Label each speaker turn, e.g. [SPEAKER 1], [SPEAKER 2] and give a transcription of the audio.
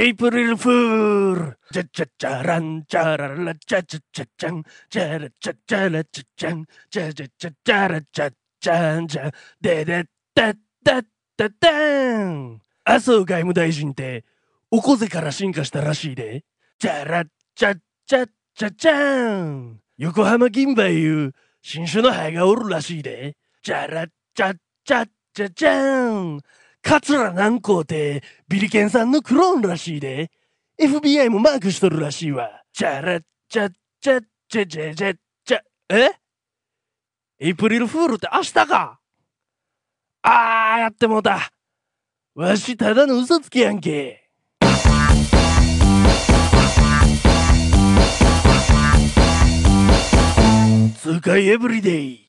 [SPEAKER 1] エイプリルフールチャチャチャランチャララチャチャチャチャンチャラチャチャラチャチャンチャチャチャチャラチャチャンチャデデッタッタッタッタン麻生外務大臣っておこぜから進化したらしいでチャラチャチャチャチャン横浜銀杯いう新種のハエがおるらしいでチャラチャチャチャチャン桂南光って、ビリケンさんのクローンらしいで。FBI もマークしとるらしいわ。チャラッチャッチャッチャチャチャチャ、えエイプリルフールって明日かあー、やってもうた。わし、ただの嘘つきやんけ。
[SPEAKER 2] 痛快エブリデイ。